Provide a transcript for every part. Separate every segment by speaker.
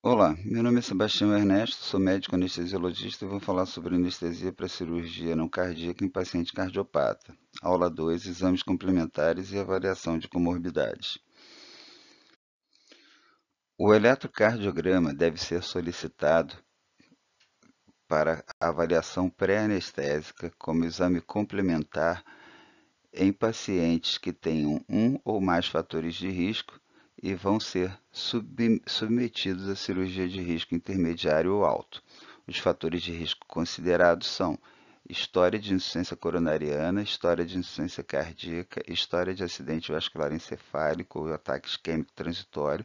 Speaker 1: Olá, meu nome é Sebastião Ernesto, sou médico anestesiologista e vou falar sobre anestesia para cirurgia não cardíaca em paciente cardiopata. Aula 2, exames complementares e avaliação de comorbidades. O eletrocardiograma deve ser solicitado para avaliação pré-anestésica como exame complementar em pacientes que tenham um ou mais fatores de risco e vão ser sub submetidos à cirurgia de risco intermediário ou alto. Os fatores de risco considerados são história de insuficiência coronariana, história de insuficiência cardíaca, história de acidente vascular encefálico ou ataque isquêmico transitório,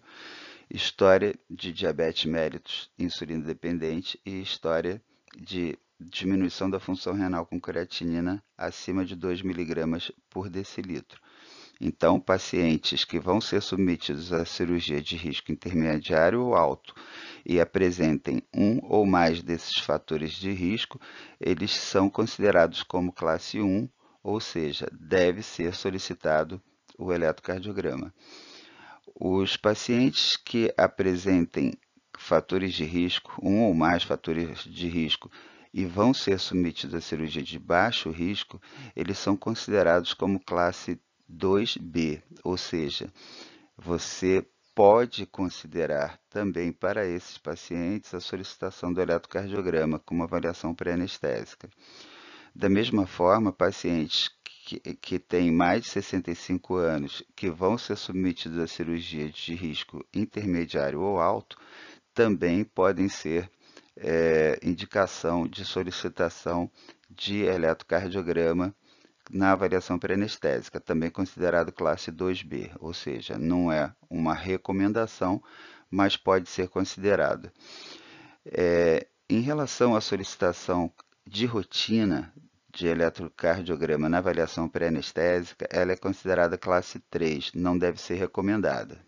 Speaker 1: história de diabetes méritos insulina dependente e história de diminuição da função renal com creatinina acima de 2 mg por decilitro. Então, pacientes que vão ser submetidos à cirurgia de risco intermediário ou alto e apresentem um ou mais desses fatores de risco, eles são considerados como classe 1, ou seja, deve ser solicitado o eletrocardiograma. Os pacientes que apresentem fatores de risco, um ou mais fatores de risco, e vão ser submetidos à cirurgia de baixo risco, eles são considerados como classe 2b, ou seja, você pode considerar também para esses pacientes a solicitação do eletrocardiograma com uma avaliação pré-anestésica. Da mesma forma, pacientes que, que têm mais de 65 anos que vão ser submetidos a cirurgia de risco intermediário ou alto também podem ser é, indicação de solicitação de eletrocardiograma na avaliação pré-anestésica também considerado classe 2B, ou seja, não é uma recomendação, mas pode ser considerado. É, em relação à solicitação de rotina de eletrocardiograma na avaliação pré-anestésica, ela é considerada classe 3, não deve ser recomendada.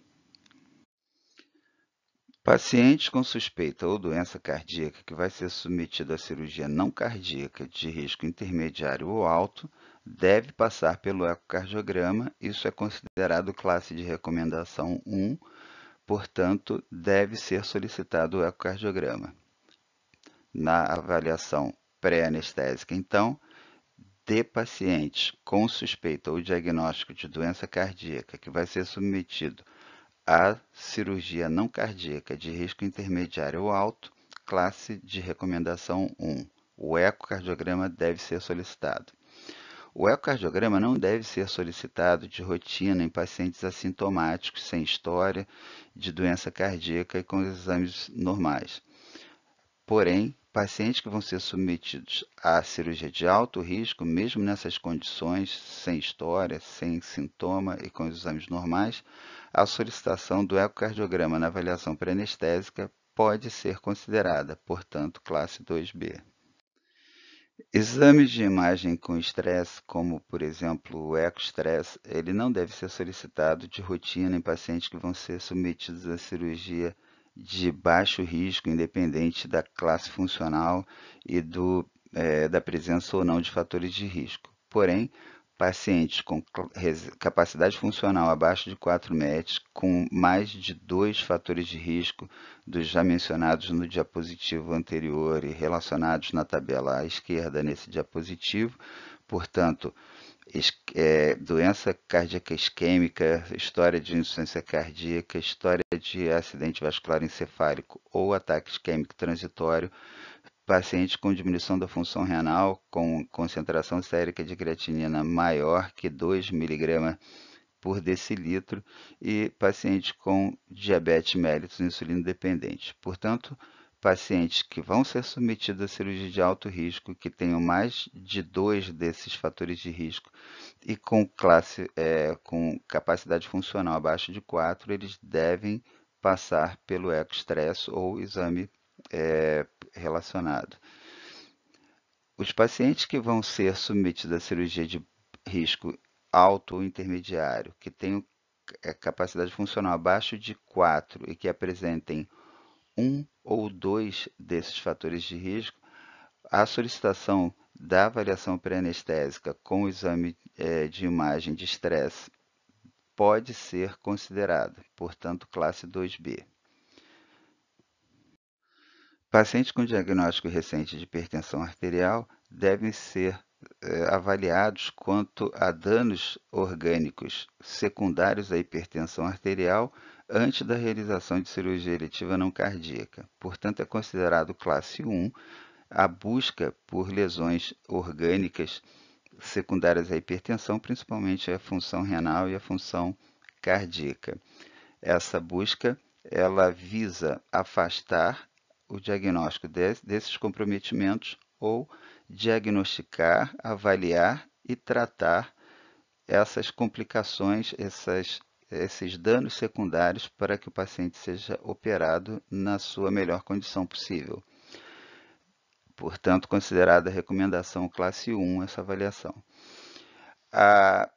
Speaker 1: Pacientes com suspeita ou doença cardíaca que vai ser submetido à cirurgia não cardíaca de risco intermediário ou alto deve passar pelo ecocardiograma, isso é considerado classe de recomendação 1, portanto, deve ser solicitado o ecocardiograma. Na avaliação pré-anestésica, então, de pacientes com suspeita ou diagnóstico de doença cardíaca que vai ser submetido à cirurgia não cardíaca de risco intermediário ou alto, classe de recomendação 1. O ecocardiograma deve ser solicitado. O ecocardiograma não deve ser solicitado de rotina em pacientes assintomáticos, sem história de doença cardíaca e com exames normais. Porém, pacientes que vão ser submetidos à cirurgia de alto risco, mesmo nessas condições, sem história, sem sintoma e com exames normais, a solicitação do ecocardiograma na avaliação pré-anestésica pode ser considerada, portanto, classe 2B. Exames de imagem com estresse, como por exemplo o ecoestresse, ele não deve ser solicitado de rotina em pacientes que vão ser submetidos à cirurgia de baixo risco, independente da classe funcional e do, é, da presença ou não de fatores de risco. Porém, pacientes com capacidade funcional abaixo de 4 METs com mais de dois fatores de risco dos já mencionados no diapositivo anterior e relacionados na tabela à esquerda nesse diapositivo, portanto, é, doença cardíaca isquêmica, história de insuficiência cardíaca, história de acidente vascular encefálico ou ataque isquêmico transitório pacientes com diminuição da função renal com concentração sérica de creatinina maior que 2 mg por decilitro e pacientes com diabetes mellitus insulino dependente. Portanto, pacientes que vão ser submetidos a cirurgia de alto risco, que tenham mais de dois desses fatores de risco e com, classe, é, com capacidade funcional abaixo de 4, eles devem passar pelo ecostress ou exame é, relacionado. Os pacientes que vão ser submetidos à cirurgia de risco alto ou intermediário, que tenham é, capacidade funcional abaixo de 4 e que apresentem um ou dois desses fatores de risco, a solicitação da avaliação pré-anestésica com o exame é, de imagem de estresse pode ser considerada, portanto, classe 2B. Pacientes com diagnóstico recente de hipertensão arterial devem ser eh, avaliados quanto a danos orgânicos secundários à hipertensão arterial antes da realização de cirurgia eletiva não cardíaca. Portanto, é considerado classe 1 a busca por lesões orgânicas secundárias à hipertensão, principalmente a função renal e a função cardíaca. Essa busca ela visa afastar o diagnóstico de, desses comprometimentos ou diagnosticar, avaliar e tratar essas complicações, essas, esses danos secundários para que o paciente seja operado na sua melhor condição possível. Portanto, considerada recomendação classe 1 essa avaliação. A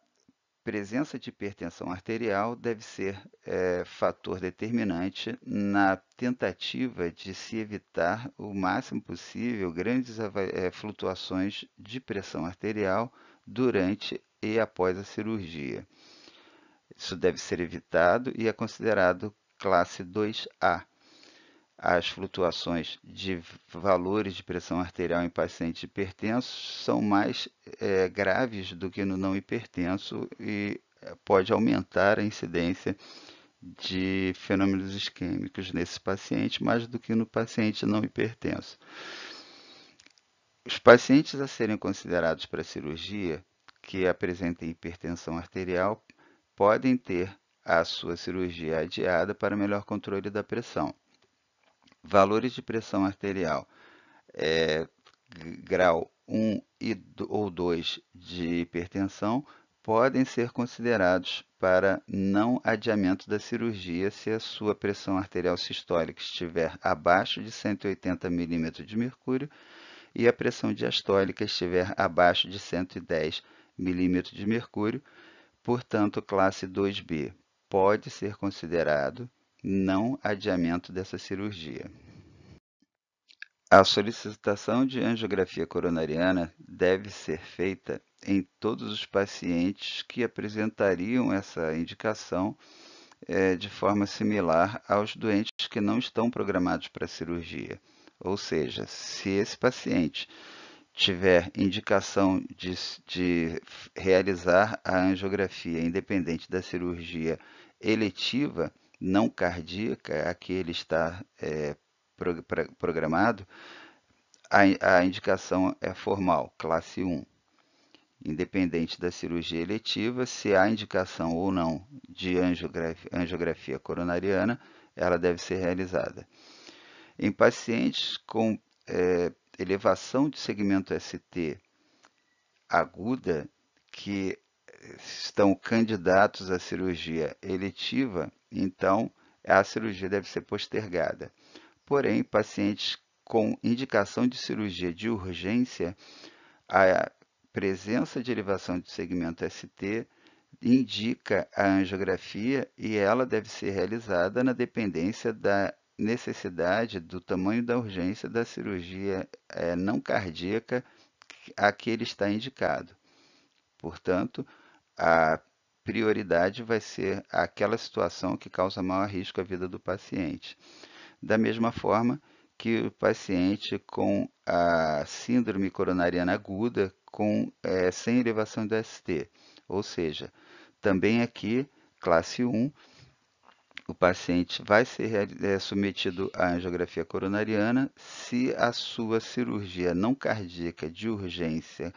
Speaker 1: presença de hipertensão arterial deve ser é, fator determinante na tentativa de se evitar o máximo possível grandes é, flutuações de pressão arterial durante e após a cirurgia. Isso deve ser evitado e é considerado classe 2A, as flutuações de valores de pressão arterial em pacientes hipertensos são mais é, graves do que no não hipertenso e é, pode aumentar a incidência de fenômenos isquêmicos nesse paciente mais do que no paciente não hipertenso. Os pacientes a serem considerados para cirurgia que apresentem hipertensão arterial podem ter a sua cirurgia adiada para melhor controle da pressão valores de pressão arterial é, grau 1 e, ou 2 de hipertensão podem ser considerados para não adiamento da cirurgia se a sua pressão arterial sistólica estiver abaixo de 180 mm de mercúrio e a pressão diastólica estiver abaixo de 110 mm de mercúrio, portanto, classe 2B pode ser considerado não adiamento dessa cirurgia. A solicitação de angiografia coronariana deve ser feita em todos os pacientes que apresentariam essa indicação é, de forma similar aos doentes que não estão programados para cirurgia. Ou seja, se esse paciente tiver indicação de, de realizar a angiografia independente da cirurgia eletiva, não cardíaca, a que ele está é, pro, pra, programado, a, a indicação é formal, classe 1. Independente da cirurgia eletiva, se há indicação ou não de angiografia, angiografia coronariana, ela deve ser realizada. Em pacientes com é, elevação de segmento ST aguda, que estão candidatos à cirurgia eletiva, então, a cirurgia deve ser postergada. Porém, pacientes com indicação de cirurgia de urgência, a presença de elevação de segmento ST indica a angiografia e ela deve ser realizada na dependência da necessidade do tamanho da urgência da cirurgia é, não cardíaca a que ele está indicado. Portanto, a prioridade vai ser aquela situação que causa maior risco à vida do paciente. Da mesma forma que o paciente com a síndrome coronariana aguda com, é, sem elevação do ST, ou seja, também aqui, classe 1, o paciente vai ser é, submetido à angiografia coronariana se a sua cirurgia não cardíaca de urgência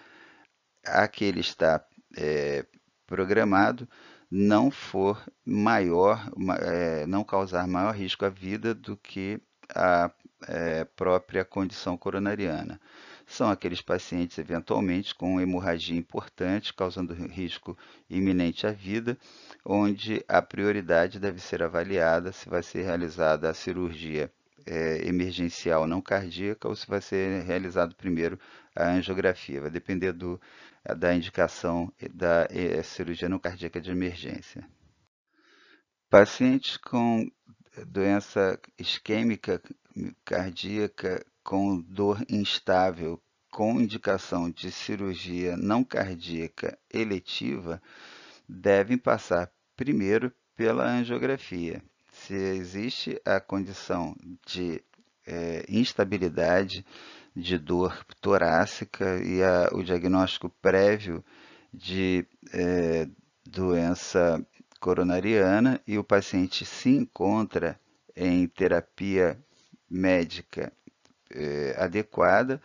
Speaker 1: a que ele está é, programado não for maior, é, não causar maior risco à vida do que a é, própria condição coronariana. São aqueles pacientes, eventualmente, com hemorragia importante, causando risco iminente à vida, onde a prioridade deve ser avaliada se vai ser realizada a cirurgia é, emergencial não cardíaca ou se vai ser realizado primeiro a angiografia. Vai depender do, é, da indicação da é, cirurgia não cardíaca de emergência. Pacientes com doença isquêmica cardíaca com dor instável, com indicação de cirurgia não cardíaca eletiva, devem passar primeiro pela angiografia se existe a condição de é, instabilidade, de dor torácica e a, o diagnóstico prévio de é, doença coronariana e o paciente se encontra em terapia médica é, adequada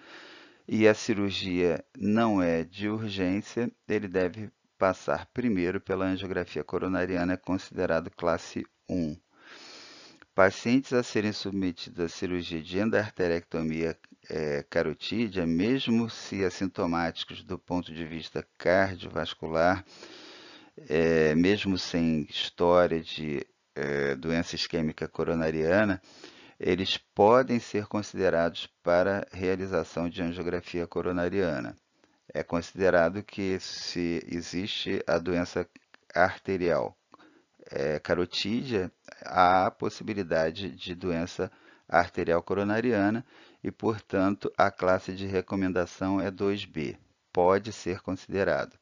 Speaker 1: e a cirurgia não é de urgência, ele deve passar primeiro pela angiografia coronariana, é considerado classe 1. Pacientes a serem submetidos à cirurgia de endarterectomia é, carotídea, mesmo se assintomáticos do ponto de vista cardiovascular, é, mesmo sem história de é, doença isquêmica coronariana, eles podem ser considerados para realização de angiografia coronariana. É considerado que se existe a doença arterial é, carotídea, a possibilidade de doença arterial coronariana e, portanto, a classe de recomendação é 2B. Pode ser considerado.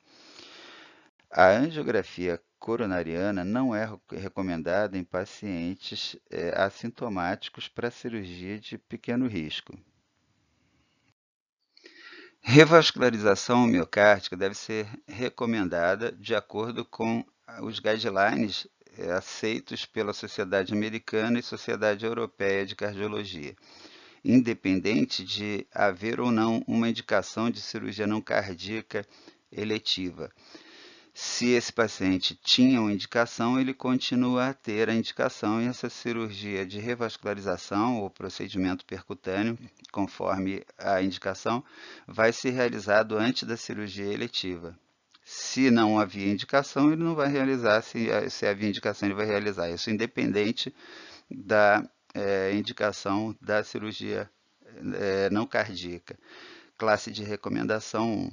Speaker 1: A angiografia coronariana não é recomendada em pacientes é, assintomáticos para cirurgia de pequeno risco. Revascularização miocárdica deve ser recomendada de acordo com os guidelines é, aceitos pela Sociedade Americana e Sociedade Europeia de Cardiologia, independente de haver ou não uma indicação de cirurgia não cardíaca eletiva. Se esse paciente tinha uma indicação, ele continua a ter a indicação e essa cirurgia de revascularização ou procedimento percutâneo, conforme a indicação, vai ser realizado antes da cirurgia eletiva. Se não havia indicação, ele não vai realizar, se, se havia indicação, ele vai realizar. Isso independente da é, indicação da cirurgia é, não cardíaca. Classe de recomendação 1.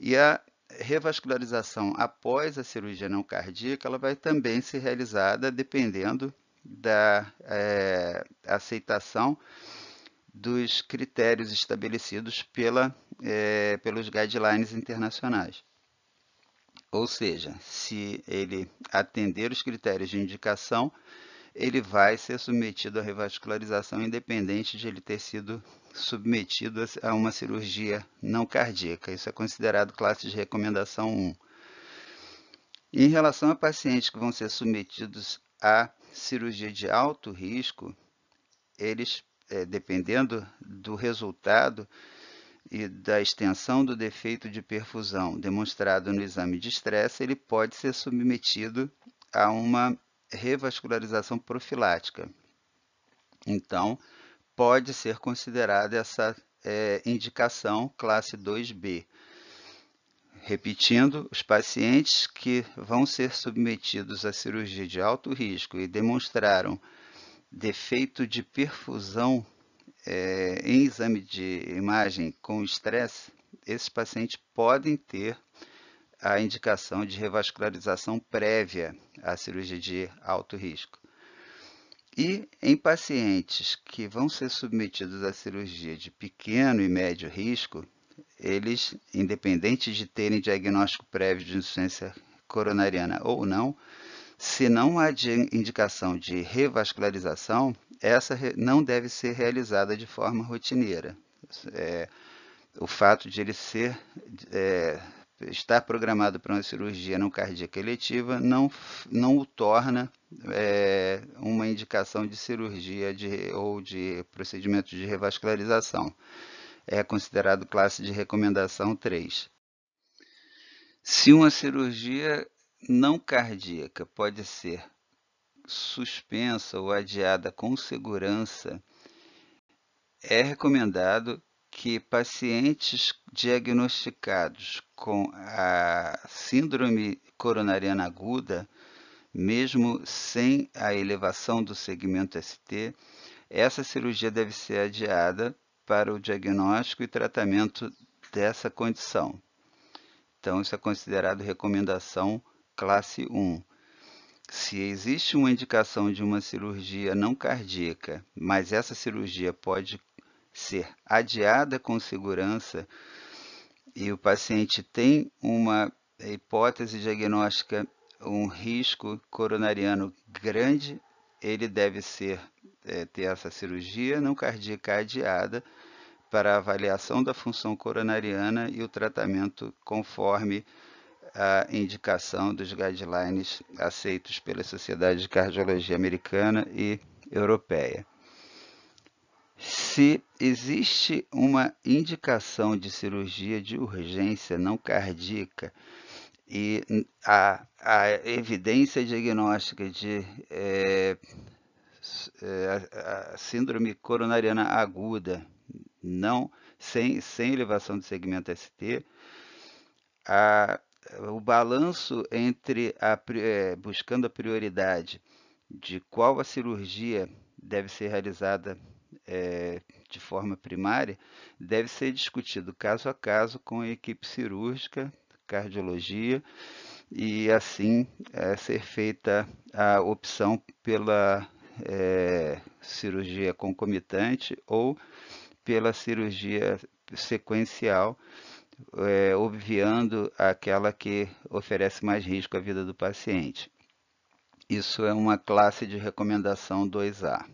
Speaker 1: E a revascularização após a cirurgia não cardíaca, ela vai também ser realizada dependendo da é, aceitação dos critérios estabelecidos pela, é, pelos guidelines internacionais. Ou seja, se ele atender os critérios de indicação, ele vai ser submetido à revascularização, independente de ele ter sido submetido a uma cirurgia não cardíaca. Isso é considerado classe de recomendação 1. Em relação a pacientes que vão ser submetidos a cirurgia de alto risco, eles, eh, dependendo do resultado, e da extensão do defeito de perfusão demonstrado no exame de estresse, ele pode ser submetido a uma revascularização profilática. Então, pode ser considerada essa é, indicação classe 2B. Repetindo, os pacientes que vão ser submetidos à cirurgia de alto risco e demonstraram defeito de perfusão é, em exame de imagem com estresse, esses pacientes podem ter a indicação de revascularização prévia à cirurgia de alto risco. E em pacientes que vão ser submetidos à cirurgia de pequeno e médio risco, eles, independente de terem diagnóstico prévio de insuficiência coronariana ou não, se não há indicação de revascularização, essa não deve ser realizada de forma rotineira. É, o fato de ele ser, é, estar programado para uma cirurgia não cardíaca eletiva não, não o torna é, uma indicação de cirurgia de, ou de procedimento de revascularização. É considerado classe de recomendação 3. Se uma cirurgia não cardíaca pode ser suspensa ou adiada com segurança, é recomendado que pacientes diagnosticados com a síndrome coronariana aguda, mesmo sem a elevação do segmento ST, essa cirurgia deve ser adiada para o diagnóstico e tratamento dessa condição. Então, isso é considerado recomendação classe 1 se existe uma indicação de uma cirurgia não cardíaca, mas essa cirurgia pode ser adiada com segurança e o paciente tem uma hipótese diagnóstica, um risco coronariano grande, ele deve ser é, ter essa cirurgia não cardíaca adiada para avaliação da função coronariana e o tratamento conforme a indicação dos guidelines aceitos pela Sociedade de Cardiologia Americana e Europeia. Se existe uma indicação de cirurgia de urgência não cardíaca e a, a evidência diagnóstica de é, a, a síndrome coronariana aguda não sem, sem elevação do segmento ST, a eh, o balanço entre a, eh, buscando a prioridade de qual a cirurgia deve ser realizada é, de forma primária deve ser discutido caso a caso com a equipe cirúrgica, cardiologia e assim é, ser feita a opção pela é, cirurgia concomitante ou pela cirurgia sequencial é, obviando aquela que oferece mais risco à vida do paciente. Isso é uma classe de recomendação 2A.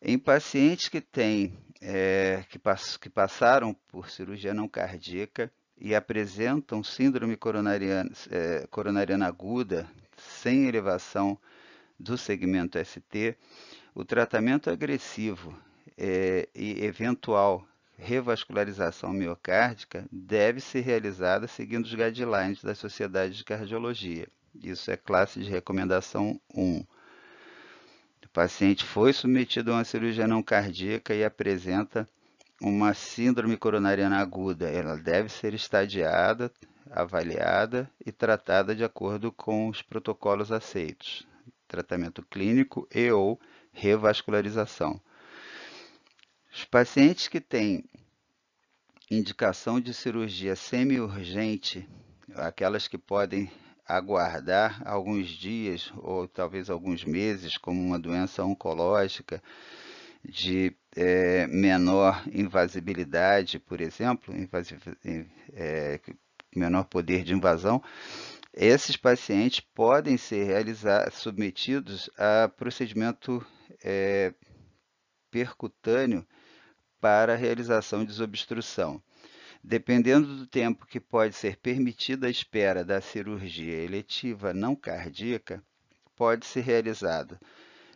Speaker 1: Em pacientes que, têm, é, que, pass que passaram por cirurgia não cardíaca e apresentam síndrome coronariana, é, coronariana aguda sem elevação do segmento ST, o tratamento agressivo é, e eventual revascularização miocárdica deve ser realizada seguindo os guidelines das sociedades de cardiologia. Isso é classe de recomendação 1. O paciente foi submetido a uma cirurgia não cardíaca e apresenta uma síndrome coronariana aguda. Ela deve ser estadiada, avaliada e tratada de acordo com os protocolos aceitos, tratamento clínico e ou revascularização. Os pacientes que têm indicação de cirurgia semi-urgente, aquelas que podem aguardar alguns dias ou talvez alguns meses, como uma doença oncológica de é, menor invasibilidade, por exemplo, invasiv é, eh, menor poder de invasão, esses pacientes podem ser realizar, submetidos a procedimento é, percutâneo para a realização de desobstrução. Dependendo do tempo que pode ser permitida a espera da cirurgia eletiva não cardíaca, pode ser realizada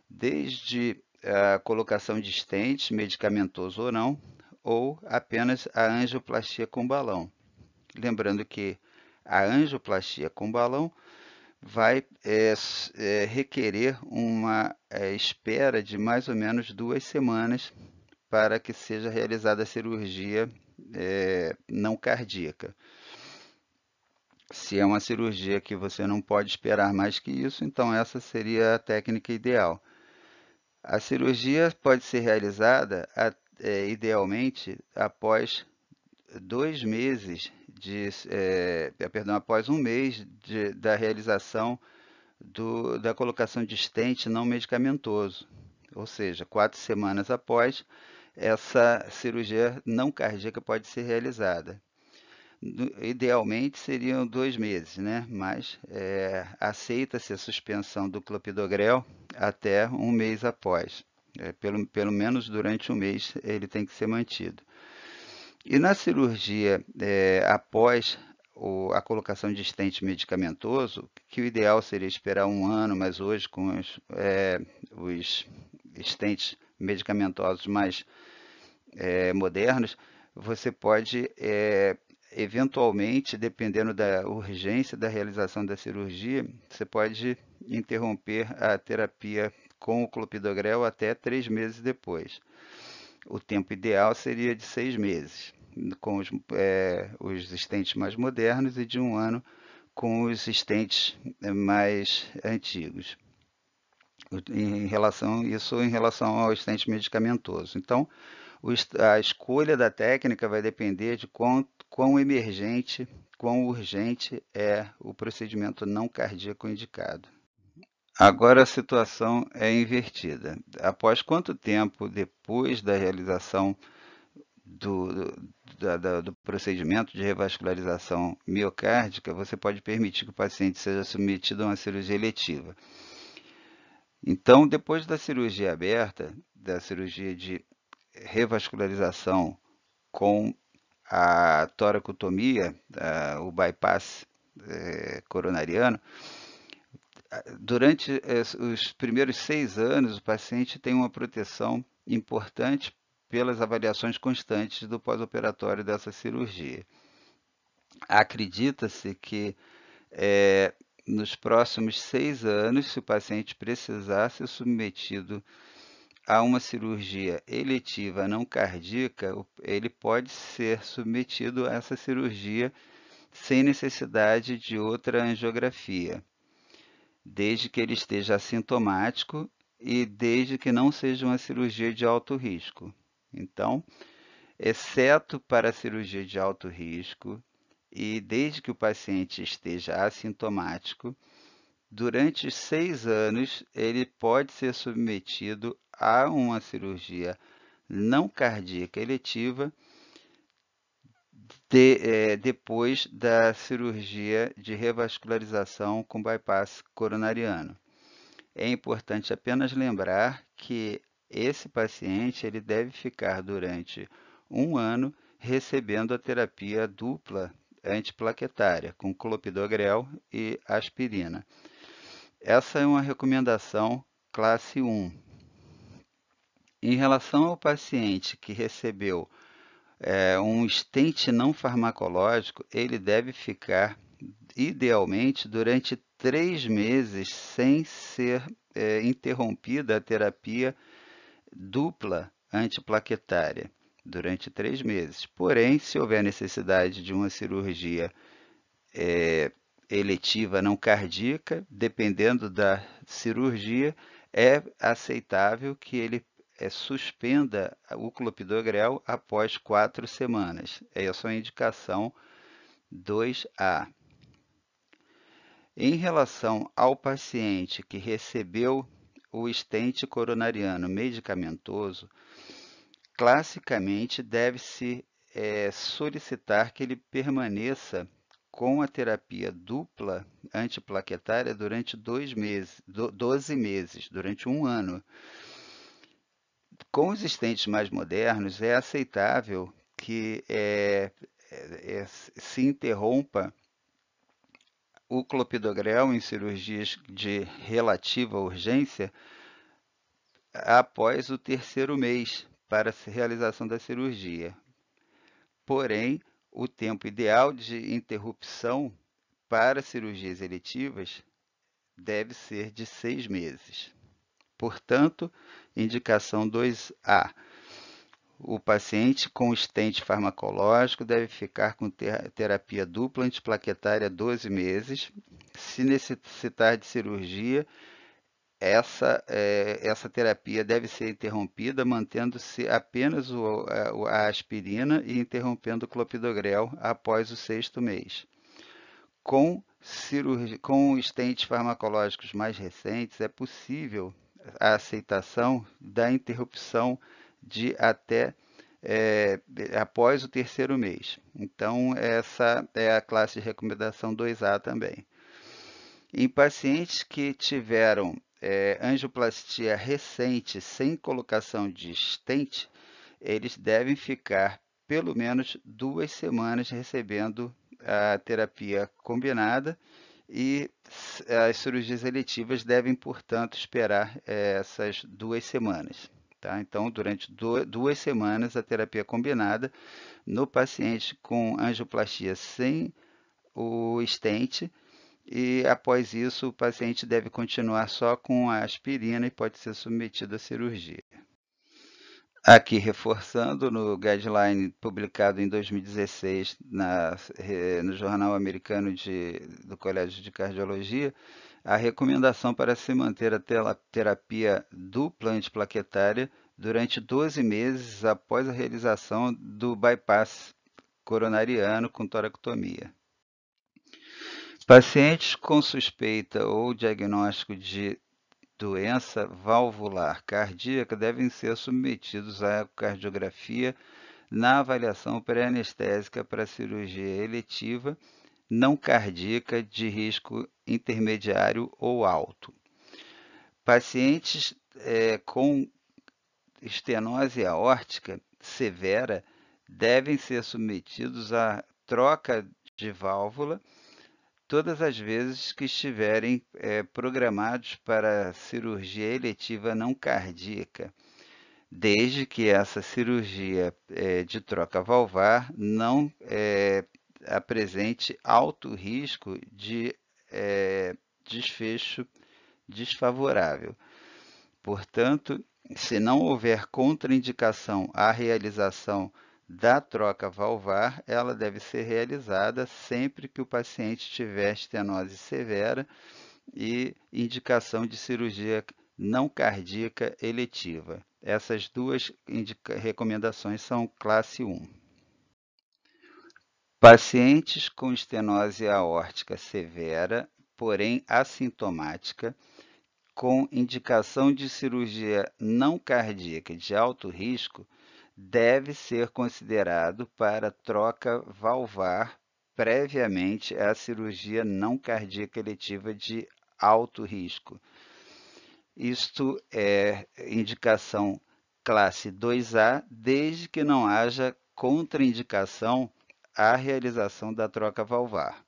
Speaker 1: desde a ah, colocação de estentes, medicamentoso ou não, ou apenas a angioplastia com balão. Lembrando que a angioplastia com balão vai é, é, requerer uma é, espera de mais ou menos duas semanas para que seja realizada a cirurgia é, não cardíaca. Se é uma cirurgia que você não pode esperar mais que isso, então essa seria a técnica ideal. A cirurgia pode ser realizada, é, idealmente, após dois meses de, é, perdão, após um mês de, da realização do, da colocação de estente não medicamentoso, ou seja, quatro semanas após essa cirurgia não cardíaca pode ser realizada. Idealmente seriam dois meses, né? mas é, aceita-se a suspensão do clopidogrel até um mês após. É, pelo, pelo menos durante um mês ele tem que ser mantido. E na cirurgia é, após o, a colocação de estente medicamentoso, que o ideal seria esperar um ano, mas hoje com os, é, os estentes medicamentosos mais é, modernos, você pode é, eventualmente, dependendo da urgência da realização da cirurgia, você pode interromper a terapia com o clopidogrel até três meses depois. O tempo ideal seria de seis meses com os, é, os estentes mais modernos e de um ano com os estentes é, mais antigos em relação isso em relação ao estente medicamentoso. Então, a escolha da técnica vai depender de quão, quão emergente, quão urgente é o procedimento não cardíaco indicado. Agora a situação é invertida. Após quanto tempo depois da realização do, do, do, do procedimento de revascularização miocárdica, você pode permitir que o paciente seja submetido a uma cirurgia eletiva? Então, depois da cirurgia aberta, da cirurgia de revascularização com a toracotomia, o bypass é, coronariano, durante é, os primeiros seis anos, o paciente tem uma proteção importante pelas avaliações constantes do pós-operatório dessa cirurgia. Acredita-se que é, nos próximos seis anos, se o paciente precisar ser submetido a uma cirurgia eletiva não cardíaca, ele pode ser submetido a essa cirurgia sem necessidade de outra angiografia, desde que ele esteja assintomático e desde que não seja uma cirurgia de alto risco. Então, exceto para cirurgia de alto risco, e desde que o paciente esteja assintomático, durante seis anos ele pode ser submetido a uma cirurgia não cardíaca eletiva de, é, depois da cirurgia de revascularização com bypass coronariano. É importante apenas lembrar que esse paciente ele deve ficar durante um ano recebendo a terapia dupla antiplaquetária, com clopidogrel e aspirina. Essa é uma recomendação classe 1. Em relação ao paciente que recebeu é, um estente não farmacológico, ele deve ficar, idealmente, durante três meses sem ser é, interrompida a terapia dupla antiplaquetária durante três meses. Porém, se houver necessidade de uma cirurgia é, eletiva não cardíaca, dependendo da cirurgia, é aceitável que ele é, suspenda o clopidogrel após quatro semanas. Essa é a indicação 2A. Em relação ao paciente que recebeu o estente coronariano medicamentoso, classicamente deve-se é, solicitar que ele permaneça com a terapia dupla antiplaquetária durante dois meses, do, 12 meses, durante um ano. Com os estentes mais modernos, é aceitável que é, é, se interrompa o clopidogrel em cirurgias de relativa urgência após o terceiro mês, para a realização da cirurgia. Porém, o tempo ideal de interrupção para cirurgias eletivas deve ser de seis meses. Portanto, indicação 2A. O paciente com estente farmacológico deve ficar com terapia dupla antiplaquetária 12 meses. Se necessitar de cirurgia, essa, é, essa terapia deve ser interrompida mantendo-se apenas o, a, eh, a, aspirina e interrompendo o clopidogrel após o sexto mês. Com, com estentes farmacológicos mais recentes, é possível a aceitação da interrupção de até é, após o terceiro mês. Então, essa é a classe de recomendação 2A também. Em pacientes que tiveram é, angioplastia recente sem colocação de stent, eles devem ficar pelo menos duas semanas recebendo a terapia combinada e as cirurgias eletivas devem, portanto, esperar é, essas duas semanas. Tá? Então, durante duas semanas, a terapia combinada no paciente com angioplastia sem o estente e após isso o paciente deve continuar só com a aspirina e pode ser submetido à cirurgia. Aqui reforçando no guideline publicado em 2016 na, eh, no Jornal Americano de, do Colégio de Cardiologia, a recomendação para se manter a terapia dupla antiplaquetária durante 12 meses após a realização do bypass coronariano com toractomia. Pacientes com suspeita ou diagnóstico de doença valvular cardíaca devem ser submetidos à ecocardiografia na avaliação pré-anestésica para cirurgia eletiva não cardíaca de risco intermediário ou alto. Pacientes é, com estenose aórtica severa devem ser submetidos à troca de válvula todas as vezes que estiverem é, programados para cirurgia eletiva não cardíaca, desde que essa cirurgia é, de troca valvar não é, apresente alto risco de desfecho desfavorável. Portanto, se não houver contraindicação à realização da troca valvar, ela deve ser realizada sempre que o paciente tiver estenose severa e indicação de cirurgia não cardíaca eletiva. Essas duas recomendações são classe 1. Pacientes com estenose aórtica severa, porém assintomática, com indicação de cirurgia não cardíaca de alto risco, deve ser considerado para troca valvar previamente à cirurgia não cardíaca eletiva de alto risco. Isto é indicação classe 2A, desde que não haja contraindicação à realização da troca valvar.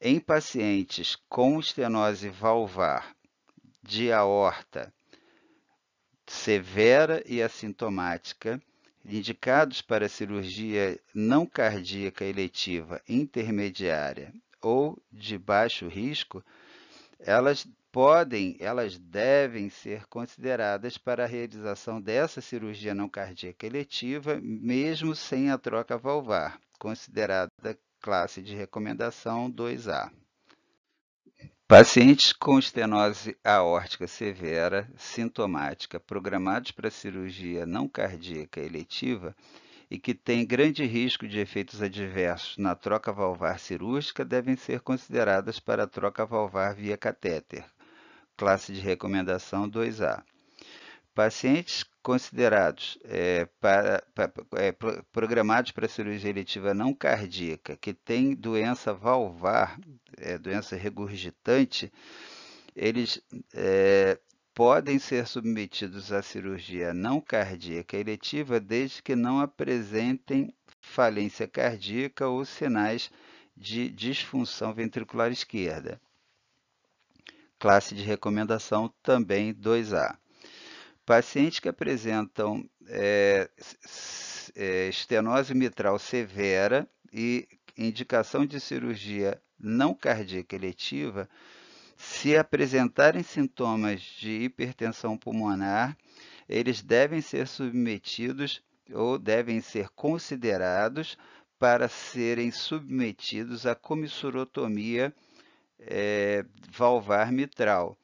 Speaker 1: Em pacientes com estenose valvar de aorta severa e assintomática, indicados para cirurgia não cardíaca eletiva intermediária ou de baixo risco, elas podem, elas devem ser consideradas para a realização dessa cirurgia não cardíaca eletiva, mesmo sem a troca valvar, considerada classe de recomendação 2A. Pacientes com estenose aórtica severa, sintomática, programados para cirurgia não cardíaca eletiva e que têm grande risco de efeitos adversos na troca valvar cirúrgica devem ser consideradas para a troca valvar via catéter, classe de recomendação 2A. Pacientes considerados eh, é, para, para, é, programados para cirurgia eletiva não cardíaca, que tem doença valvar, é, doença regurgitante, eles é, podem ser submetidos à cirurgia não cardíaca eletiva desde que não apresentem falência cardíaca ou sinais de disfunção ventricular esquerda. Classe de recomendação também 2A. Pacientes que apresentam é, estenose mitral severa e indicação de cirurgia não cardíaca eletiva, se apresentarem sintomas de hipertensão pulmonar, eles devem ser submetidos ou devem ser considerados para serem submetidos à comissurotomia é, eh, valvar mitral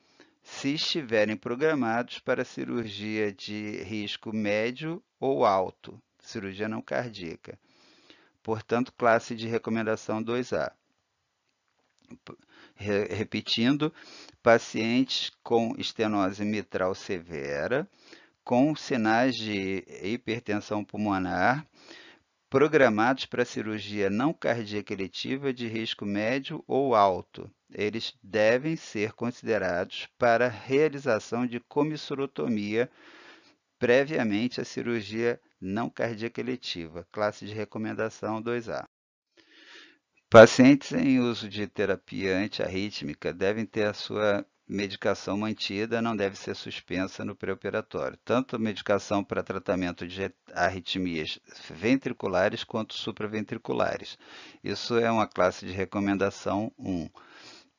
Speaker 1: se estiverem programados para cirurgia de risco médio ou alto, cirurgia não cardíaca. Portanto, classe de recomendação 2A. repetindo, pacientes com estenose mitral severa, com sinais de hipertensão pulmonar, programados para cirurgia não cardíaca eletiva de risco médio ou alto. Eles devem ser considerados para realização de comissurotomia previamente à cirurgia não cardíaca eletiva, classe de recomendação 2A. Pacientes em uso de terapia antiarrítmica devem ter a sua medicação mantida não deve ser suspensa no pré-operatório, tanto medicação para tratamento de arritmias ventriculares quanto supraventriculares. Isso é uma classe de recomendação 1.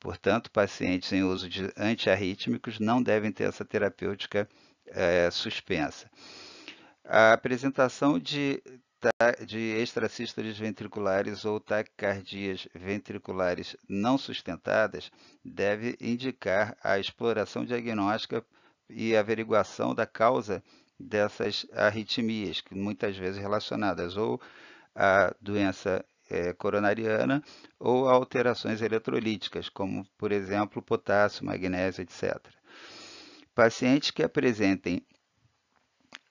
Speaker 1: Portanto, pacientes em uso de antiarrítmicos não devem ter essa terapêutica é, suspensa. A apresentação de de extracístoles ventriculares ou taquicardias ventriculares não sustentadas deve indicar a exploração diagnóstica e averiguação da causa dessas arritmias, que muitas vezes relacionadas ou à doença é, coronariana ou a alterações eletrolíticas, como, por exemplo, potássio, magnésio, etc. Pacientes que apresentem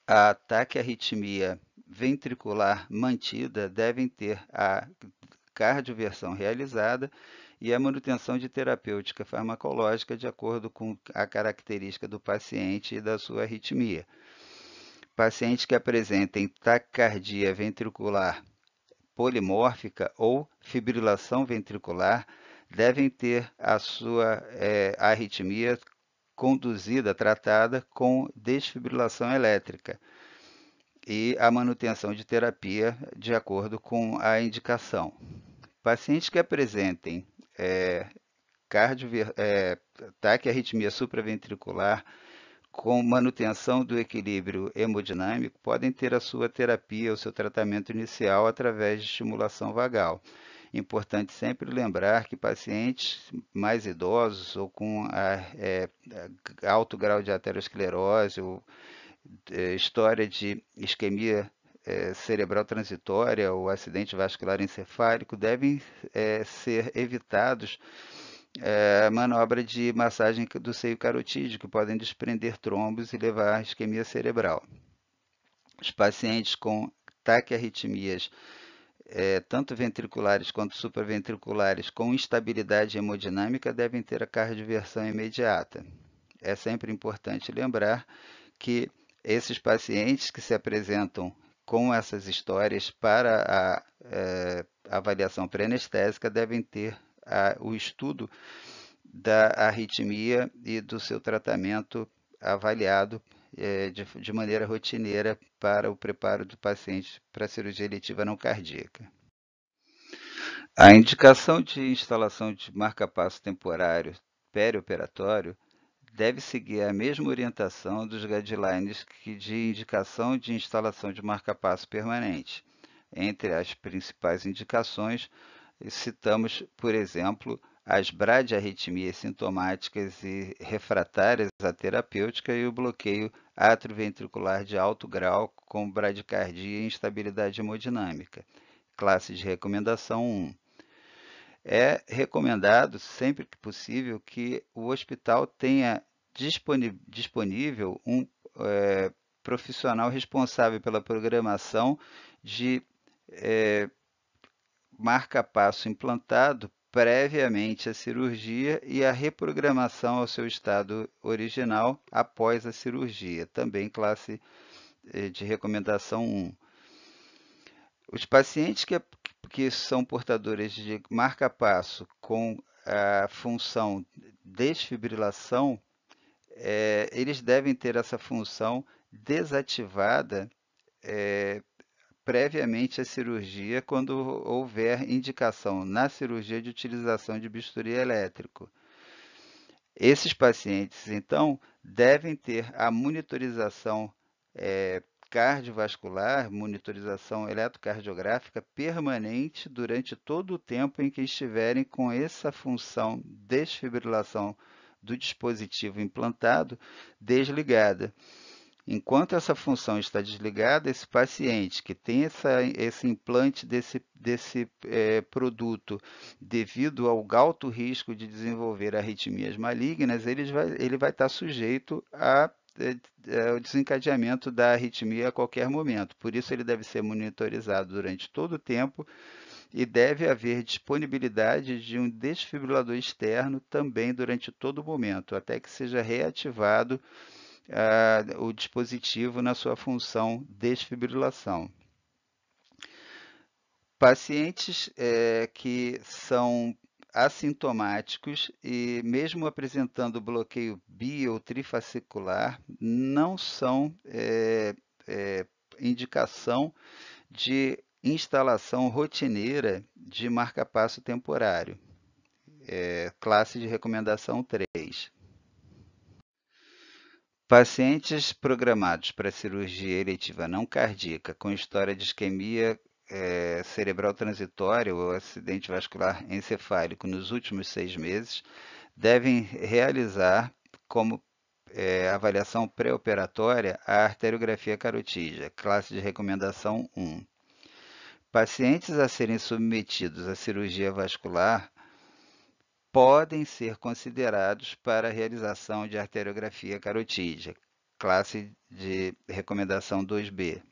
Speaker 1: a taquiarritmia ventricular mantida devem ter a cardioversão realizada e a manutenção de terapêutica farmacológica de acordo com a característica do paciente e da sua arritmia. Pacientes que apresentem taquicardia ventricular polimórfica ou fibrilação ventricular devem ter a sua é, arritmia conduzida, tratada com desfibrilação elétrica e a manutenção de terapia de acordo com a indicação. Pacientes que apresentem é, é, taquiarritmia supraventricular com manutenção do equilíbrio hemodinâmico podem ter a sua terapia, o seu tratamento inicial através de estimulação vagal. Importante sempre lembrar que pacientes mais idosos ou com a, é, é, alto grau de aterosclerose ou eh, história de isquemia é, cerebral transitória ou acidente vascular encefálico devem é, ser evitados é, manobra de massagem do seio carotídeo, que podem desprender trombos e levar à isquemia cerebral. Os pacientes com taquiarritmias, é, tanto ventriculares quanto supraventriculares, com instabilidade hemodinâmica, devem ter a cardioversão imediata. É sempre importante lembrar que esses pacientes que se apresentam com essas histórias para a é, avaliação pré-anestésica devem ter a, o estudo da arritmia e do seu tratamento avaliado é, de, de maneira rotineira para o preparo do paciente para a cirurgia eletiva não cardíaca. A indicação de instalação de marca-passo temporário perioperatório deve seguir a mesma orientação dos guidelines que de indicação de instalação de marca-passo permanente. Entre as principais indicações, citamos, por exemplo, as bradiarritmias sintomáticas e refratárias à terapêutica e o bloqueio atrioventricular de alto grau com bradicardia e instabilidade hemodinâmica. Classe de recomendação 1 é recomendado, sempre que possível, que o hospital tenha disponível um é, profissional responsável pela programação de é, marca-passo implantado previamente à cirurgia e a reprogramação ao seu estado original após a cirurgia, também classe é, de recomendação 1. Os pacientes que, que são portadores de marca-passo com a função desfibrilação, é, eles devem ter essa função desativada é, previamente à cirurgia, quando houver indicação na cirurgia de utilização de bisturi elétrico. Esses pacientes, então, devem ter a monitorização é, cardiovascular, monitorização eletrocardiográfica permanente durante todo o tempo em que estiverem com essa função desfibrilação do dispositivo implantado desligada. Enquanto essa função está desligada, esse paciente que tem essa, esse implante desse, desse é, produto devido ao alto risco de desenvolver arritmias malignas, ele vai, ele vai estar sujeito a é, é, o desencadeamento da arritmia a qualquer momento. Por isso, ele deve ser monitorizado durante todo o tempo e deve haver disponibilidade de um desfibrilador externo também durante todo o momento, até que seja reativado uh, o dispositivo na sua função desfibrilação. Pacientes é, que são assintomáticos e, mesmo apresentando bloqueio bi ou trifascicular, não são é, é, indicação de instalação rotineira de marca-passo temporário, é, classe de recomendação 3. Pacientes programados para cirurgia eletiva não cardíaca com história de isquemia é, cerebral transitório ou acidente vascular encefálico nos últimos seis meses devem realizar como é, avaliação pré-operatória a arteriografia carotídea, classe de recomendação 1. Pacientes a serem submetidos à cirurgia vascular podem ser considerados para a realização de arteriografia carotídea, classe de recomendação 2B.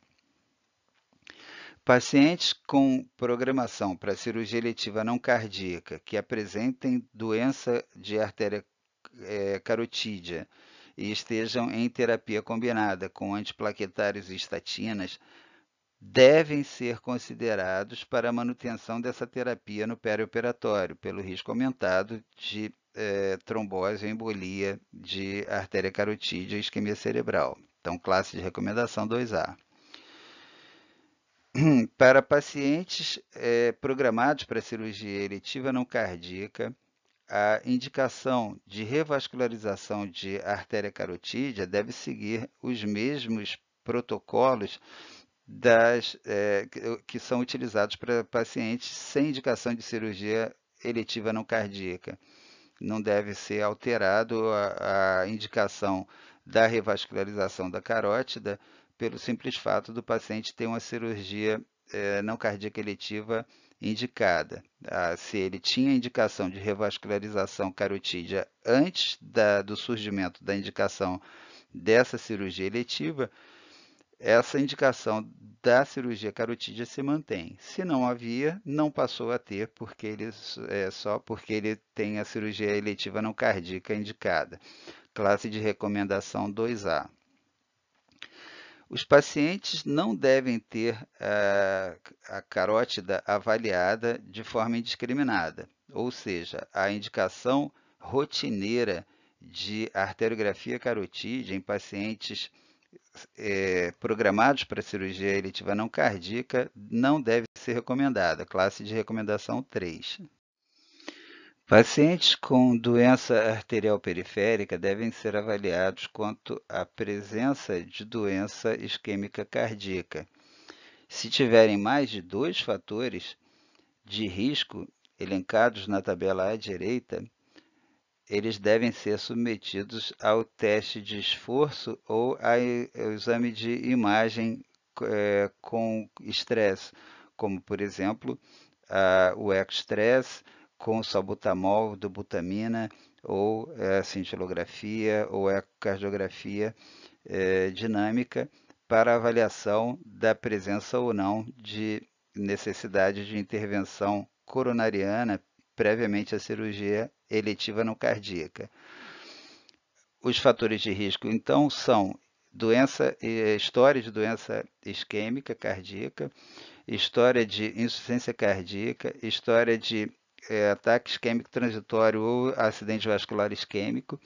Speaker 1: Pacientes com programação para cirurgia eletiva não cardíaca que apresentem doença de artéria é, carotídea e estejam em terapia combinada com antiplaquetários e estatinas devem ser considerados para a manutenção dessa terapia no perioperatório, pelo risco aumentado de é, trombose ou embolia de artéria carotídea e isquemia cerebral. Então, classe de recomendação 2A. para pacientes é, programados para cirurgia eletiva não cardíaca, a indicação de revascularização de artéria carotídea deve seguir os mesmos protocolos das, é, que são utilizados para pacientes sem indicação de cirurgia eletiva não cardíaca. Não deve ser alterado a, a indicação da revascularização da carótida pelo simples fato do paciente ter uma cirurgia é, não cardíaca eletiva indicada. Ah, se ele tinha indicação de revascularização carotídea antes da, do surgimento da indicação dessa cirurgia eletiva, essa indicação da cirurgia carotídea se mantém. Se não havia, não passou a ter, porque ele é só porque ele tem a cirurgia eletiva não cardíaca indicada. Classe de recomendação 2A. Os pacientes não devem ter a, eh, a carótida avaliada de forma indiscriminada, ou seja, a indicação rotineira de arteriografia carotídea em pacientes é, programados para cirurgia eletiva não cardíaca não deve ser recomendada, classe de recomendação 3. Pacientes com doença arterial periférica devem ser avaliados quanto à presença de doença isquêmica cardíaca. Se tiverem mais de dois fatores de risco elencados na tabela à direita, eles devem ser submetidos ao teste de esforço ou ao exame de imagem é, com estresse, como por exemplo a, o eco-stress, com salbutamol, dobutamina, ou é, a cintilografia, ou ecocardiografia é, é, dinâmica, para avaliação da presença ou não de necessidade de intervenção coronariana previamente à cirurgia eletiva não cardíaca. Os fatores de risco, então, são doença, é, história de doença isquêmica cardíaca, história de insuficiência cardíaca, história de é, ataque isquêmico transitório ou acidente vascular isquêmico,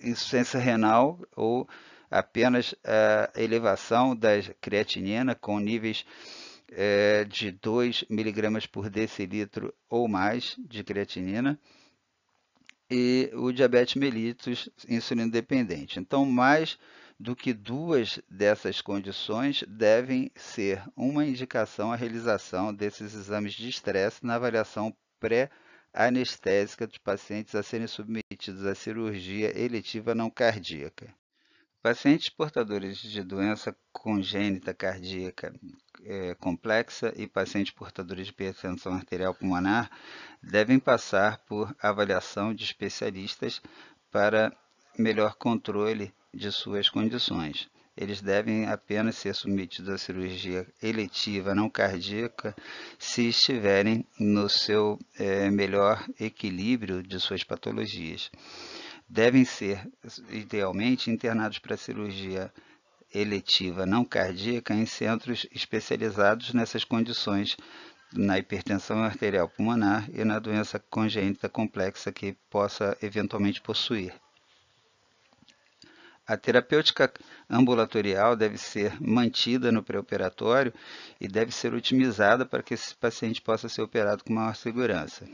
Speaker 1: insuficiência renal ou apenas a é, elevação da creatinina com níveis é, de 2 miligramas por decilitro ou mais de creatinina e o diabetes mellitus insulino dependente. Então, mais do que duas dessas condições devem ser uma indicação à realização desses exames de estresse na avaliação pré-anestésica dos pacientes a serem submetidos à cirurgia eletiva não cardíaca. Pacientes portadores de doença congênita cardíaca é, complexa e pacientes portadores de hipertensão arterial pulmonar devem passar por avaliação de especialistas para melhor controle de suas condições eles devem apenas ser submetidos à cirurgia eletiva, não cardíaca, se estiverem no seu é, melhor equilíbrio de suas patologias. Devem ser, idealmente, internados para cirurgia eletiva não cardíaca em centros especializados nessas condições, na hipertensão arterial pulmonar e na doença congênita complexa que possa eventualmente possuir. A terapêutica ambulatorial deve ser mantida no pré-operatório e deve ser otimizada para que esse paciente possa ser operado com maior segurança.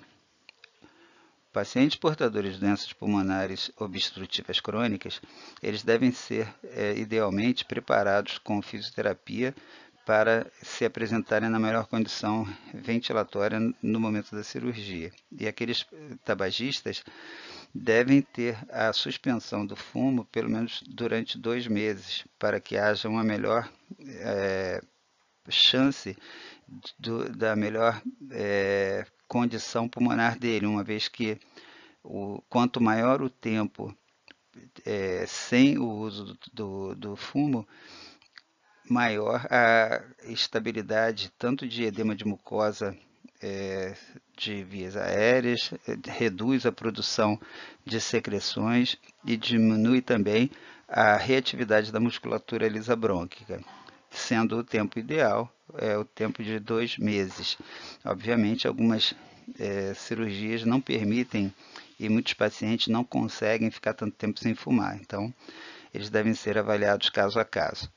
Speaker 1: Pacientes portadores de doenças pulmonares obstrutivas crônicas, eles devem ser é, idealmente preparados com fisioterapia para se apresentarem na melhor condição ventilatória no momento da cirurgia. E aqueles tabagistas devem ter a suspensão do fumo pelo menos durante dois meses, para que haja uma melhor é, chance do, da melhor é, condição pulmonar dele, uma vez que o, quanto maior o tempo é, sem o uso do, do fumo, maior a estabilidade tanto de edema de mucosa é, de vias aéreas, é, reduz a produção de secreções e diminui também a reatividade da musculatura lisa brônquica, sendo o tempo ideal é, o tempo de dois meses. Obviamente, algumas é, cirurgias não permitem e muitos pacientes não conseguem ficar tanto tempo sem fumar, então eles devem ser avaliados caso a caso.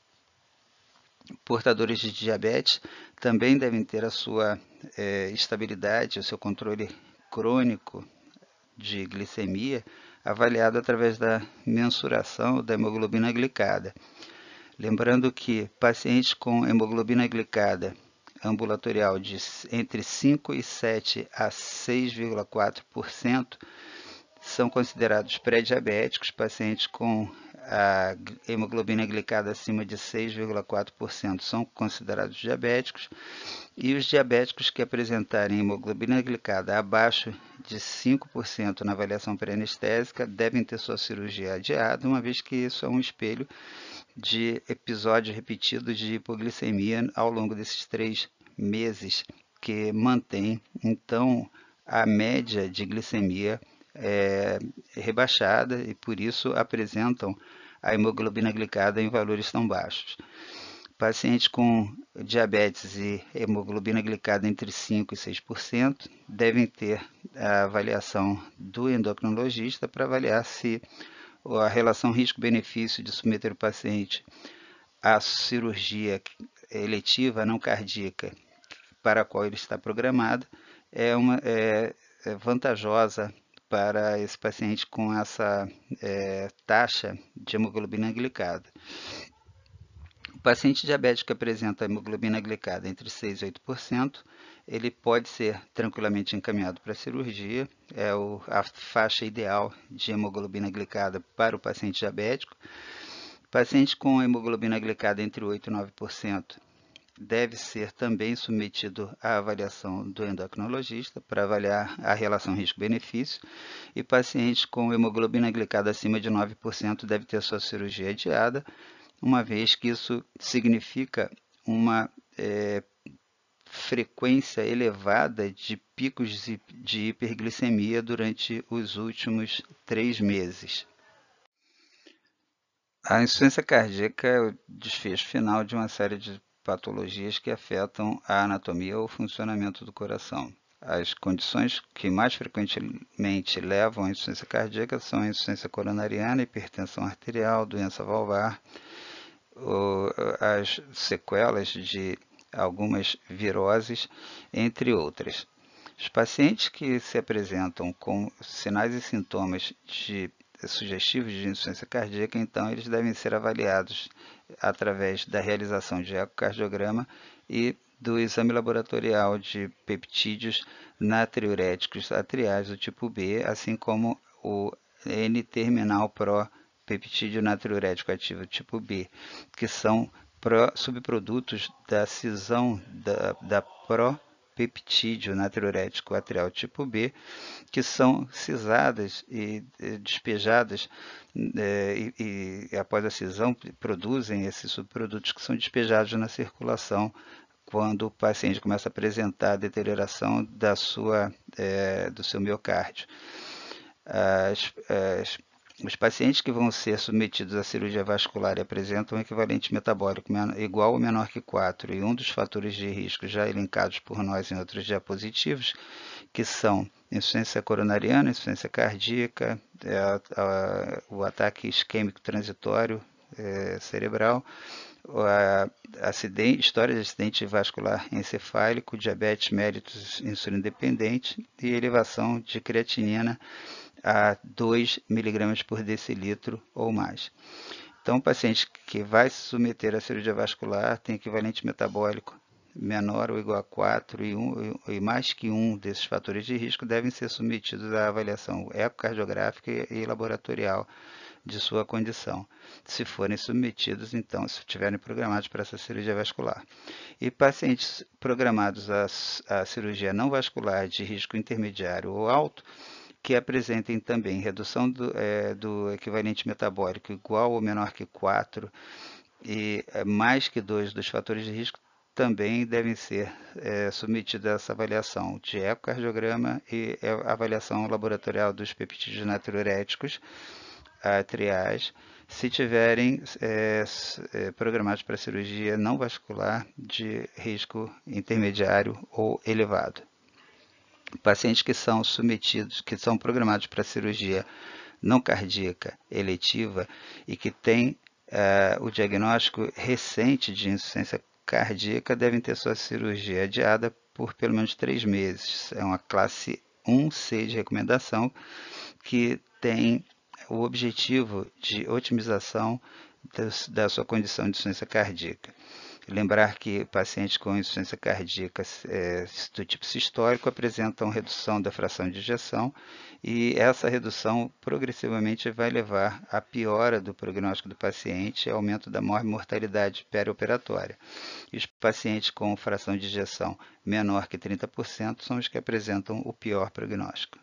Speaker 1: Portadores de diabetes também devem ter a sua é, estabilidade, o seu controle crônico de glicemia, avaliado através da mensuração da hemoglobina glicada. Lembrando que pacientes com hemoglobina glicada ambulatorial de entre 5 e 7 a 6,4% são considerados pré-diabéticos, pacientes com a hemoglobina glicada acima de 6,4% são considerados diabéticos e os diabéticos que apresentarem hemoglobina glicada abaixo de 5% na avaliação pré-anestésica devem ter sua cirurgia adiada, uma vez que isso é um espelho de episódios repetidos de hipoglicemia ao longo desses três meses que mantém, então, a média de glicemia é, rebaixada e, por isso, apresentam a hemoglobina glicada em valores tão baixos. Pacientes com diabetes e hemoglobina glicada entre 5% e 6% devem ter a avaliação do endocrinologista para avaliar se a relação risco-benefício de submeter o paciente à cirurgia eletiva não cardíaca para a qual ele está programado é, uma, é, é vantajosa para esse paciente com essa é, taxa de hemoglobina glicada. O paciente diabético que apresenta hemoglobina glicada entre 6% e 8%, ele pode ser tranquilamente encaminhado para a cirurgia, é o, a faixa ideal de hemoglobina glicada para o paciente diabético. Paciente com hemoglobina glicada entre 8% e 9%, deve ser também submetido à avaliação do endocrinologista para avaliar a relação risco-benefício e pacientes com hemoglobina glicada acima de 9% deve ter sua cirurgia adiada, uma vez que isso significa uma é, frequência elevada de picos de hiperglicemia durante os últimos três meses. A insuficiência cardíaca é o desfecho final de uma série de patologias que afetam a anatomia ou funcionamento do coração. As condições que mais frequentemente levam à insuficiência cardíaca são a insuficiência coronariana, hipertensão arterial, doença valvar, as sequelas de algumas viroses, entre outras. Os pacientes que se apresentam com sinais e sintomas de é sugestivos de insuficiência cardíaca, então eles devem ser avaliados através da realização de ecocardiograma e do exame laboratorial de peptídeos natriuréticos atriais do tipo B, assim como o N-terminal pró-peptídeo natriurético ativo tipo B, que são subprodutos da cisão da, da pró peptídeo natriurético atrial tipo B, que são cisadas e eh, despejadas, eh, e, e após a cisão produzem esses subprodutos que são despejados na circulação quando o paciente começa a apresentar a deterioração da sua, é, do seu miocárdio. As, as os pacientes que vão ser submetidos à cirurgia vascular e apresentam um equivalente metabólico igual ou menor que 4 e um dos fatores de risco já elencados por nós em outros diapositivos, que são insuficiência coronariana, insuficiência cardíaca, é, a, o ataque isquêmico transitório é, cerebral, a, acidente, história de acidente vascular encefálico, diabetes méritos insulino dependente e elevação de creatinina a 2 mg por decilitro ou mais. Então, o paciente que vai se submeter à cirurgia vascular tem equivalente metabólico menor ou igual a 4 e, 1, e mais que um desses fatores de risco devem ser submetidos à avaliação ecocardiográfica e laboratorial de sua condição, se forem submetidos, então, se estiverem programados para essa cirurgia vascular. E pacientes programados à cirurgia não vascular de risco intermediário ou alto que apresentem também redução do, é, do equivalente metabólico igual ou menor que 4 e é, mais que 2 dos fatores de risco também devem ser é, submetidas a essa avaliação de ecocardiograma e é, avaliação laboratorial dos peptídeos natriuréticos, a se tiverem é, é, programados para cirurgia não vascular de risco intermediário ou elevado. Pacientes que são submetidos, que são programados para cirurgia não cardíaca eletiva e que têm uh, o diagnóstico recente de insuficiência cardíaca devem ter sua cirurgia adiada por pelo menos três meses. É uma classe 1C de recomendação que tem o objetivo de otimização da sua condição de insuficiência cardíaca. Lembrar que pacientes com insuficiência cardíaca é, do tipo sistólico apresentam redução da fração de ejeção e essa redução progressivamente vai levar à piora do prognóstico do paciente e aumento da mortalidade perioperatória. os pacientes com fração de ejeção menor que 30% são os que apresentam o pior prognóstico.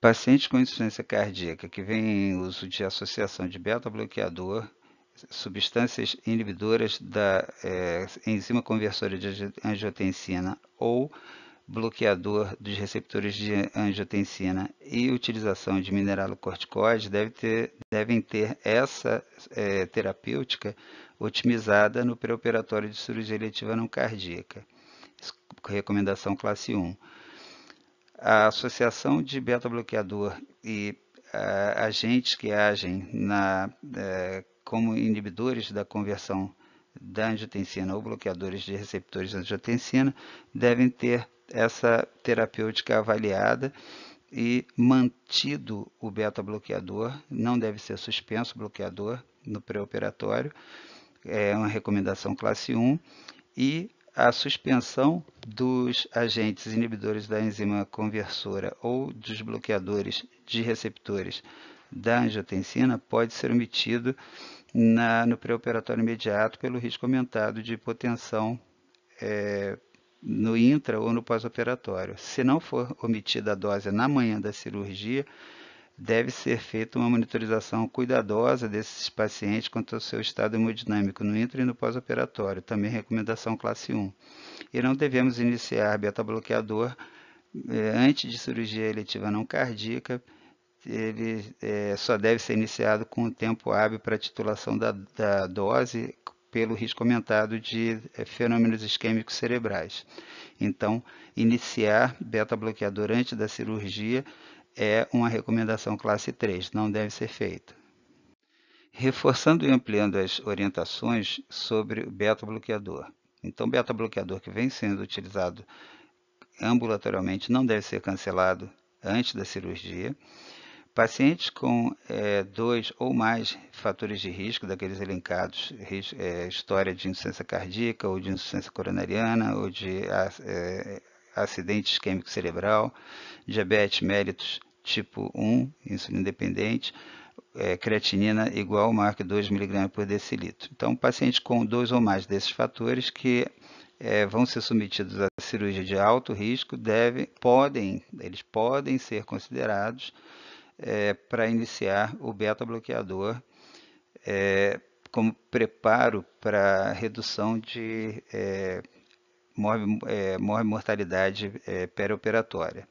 Speaker 1: Pacientes com insuficiência cardíaca que vem em uso de associação de beta-bloqueador substâncias inibidoras da é, enzima conversora de angiotensina ou bloqueador dos receptores de angiotensina e utilização de mineralocorticoides deve ter, devem ter essa é, terapêutica otimizada no pré-operatório de cirurgia eletiva não cardíaca. Recomendação classe 1. A associação de beta-bloqueador e a, é, agentes que agem na é, como inibidores da conversão da angiotensina ou bloqueadores de receptores da angiotensina, devem ter essa terapêutica avaliada e mantido o beta-bloqueador, não deve ser suspenso o bloqueador no pré-operatório, é uma recomendação classe 1, e a suspensão dos agentes inibidores da enzima conversora ou dos bloqueadores de receptores da angiotensina pode ser omitido na, no pré-operatório imediato pelo risco aumentado de hipotensão é, no intra ou no pós-operatório. Se não for omitida a dose na manhã da cirurgia, deve ser feita uma monitorização cuidadosa desses pacientes quanto ao seu estado hemodinâmico no intra e no pós-operatório, também recomendação classe 1. E não devemos iniciar beta-bloqueador é, antes de cirurgia eletiva não cardíaca ele é, só deve ser iniciado com o tempo hábil para a titulação da, da dose pelo risco aumentado de é, fenômenos isquêmicos cerebrais. Então, iniciar beta-bloqueador antes da cirurgia é uma recomendação classe 3, não deve ser feito. Reforçando e ampliando as orientações sobre o beta-bloqueador. Então, beta-bloqueador que vem sendo utilizado ambulatorialmente não deve ser cancelado antes da cirurgia. Pacientes com é, dois ou mais fatores de risco, daqueles elencados, é, história de insuficiência cardíaca ou de insuficiência coronariana ou de é, acidente isquêmico cerebral, diabetes mellitus tipo 1, insulina independente, é, creatinina igual ou maior que 2 mg por decilitro. Então, pacientes com dois ou mais desses fatores que é, vão ser submetidos a cirurgia de alto risco deve, podem, eles podem ser considerados é, para iniciar o beta-bloqueador é, como preparo para redução de é, maior é, mortalidade é, perioperatória.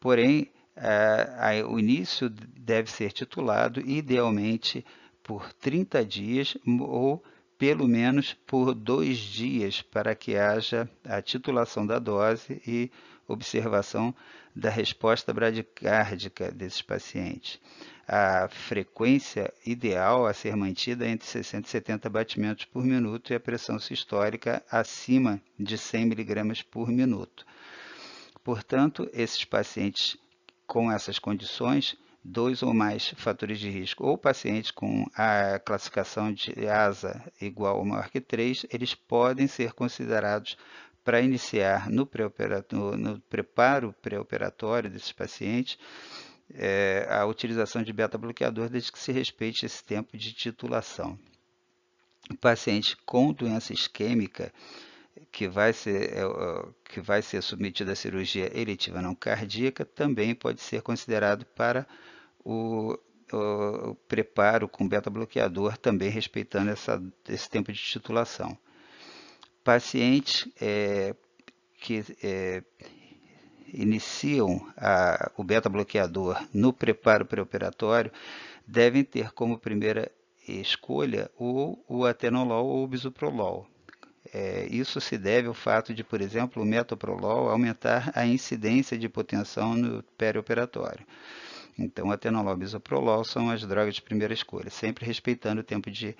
Speaker 1: Porém, a, o início deve ser titulado idealmente por 30 dias ou pelo menos por dois dias para que haja a titulação da dose e observação da resposta bradicárdica desses pacientes. A frequência ideal a ser mantida é entre 60 e 70 batimentos por minuto e a pressão sistólica acima de 100 mg por minuto. Portanto, esses pacientes com essas condições, dois ou mais fatores de risco, ou pacientes com a classificação de ASA igual ou maior que 3, eles podem ser considerados para iniciar no, pré no, preparo pré-operatório desses pacientes é, a utilização de beta-bloqueador, desde que se respeite esse tempo de titulação. O paciente com doença isquêmica, que vai ser, é, que vai ser submetido à cirurgia eletiva não cardíaca, também pode ser considerado para o, o preparo com beta-bloqueador, também respeitando essa, esse tempo de titulação. Pacientes é, que é, iniciam a, o beta-bloqueador no preparo pré-operatório devem ter como primeira escolha ou o atenolol ou o bisoprolol. É, isso se deve ao fato de, por exemplo, o metoprolol aumentar a incidência de hipotensão no perioperatório. Então, atenolol e bisoprolol são as drogas de primeira escolha, sempre respeitando o tempo de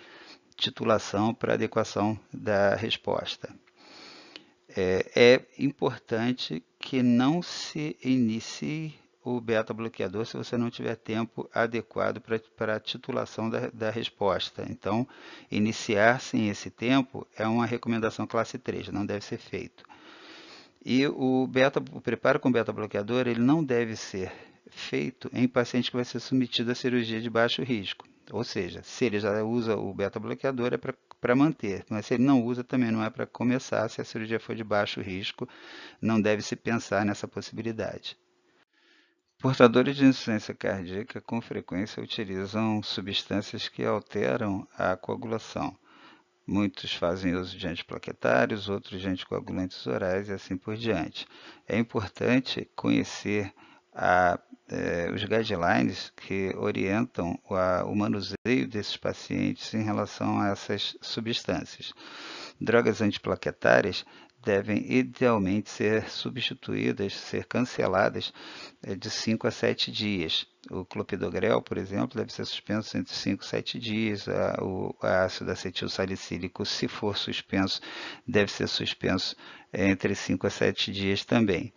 Speaker 1: titulação para adequação da resposta. É, é importante que não se inicie o beta-bloqueador se você não tiver tempo adequado para a titulação da, da, resposta. Então, iniciar sem esse tempo é uma recomendação classe 3, não deve ser feito. E o, beta, o preparo com beta-bloqueador ele não deve ser feito em paciente que vai ser submetido a cirurgia de baixo risco. Ou seja, se ele já usa o beta-bloqueador é para manter, mas se ele não usa também não é para começar. Se a cirurgia for de baixo risco, não deve se pensar nessa possibilidade. Portadores de insuficiência cardíaca com frequência utilizam substâncias que alteram a coagulação. Muitos fazem uso de antiplaquetários, outros de anticoagulantes orais e assim por diante. É importante conhecer a, é, os guidelines que orientam o, a, o manuseio desses pacientes em relação a essas substâncias. Drogas antiplaquetárias devem idealmente ser substituídas, ser canceladas é, de 5 a 7 dias. O clopidogrel, por exemplo, deve ser suspenso entre 5 e 7 dias. O ácido acetil salicílico, se for suspenso, deve ser suspenso é, entre 5 a 7 dias também.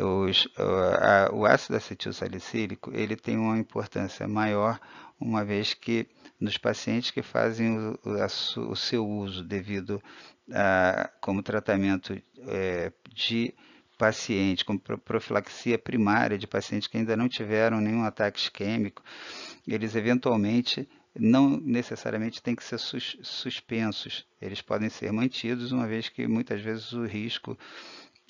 Speaker 1: Os, a, o ácido acetil salicílico ele tem uma importância maior, uma vez que nos pacientes que fazem o, o seu uso devido a, como tratamento é, de paciente, como profilaxia primária de pacientes que ainda não tiveram nenhum ataque isquêmico, eles eventualmente não necessariamente têm que ser sus, suspensos, eles podem ser mantidos, uma vez que muitas vezes o risco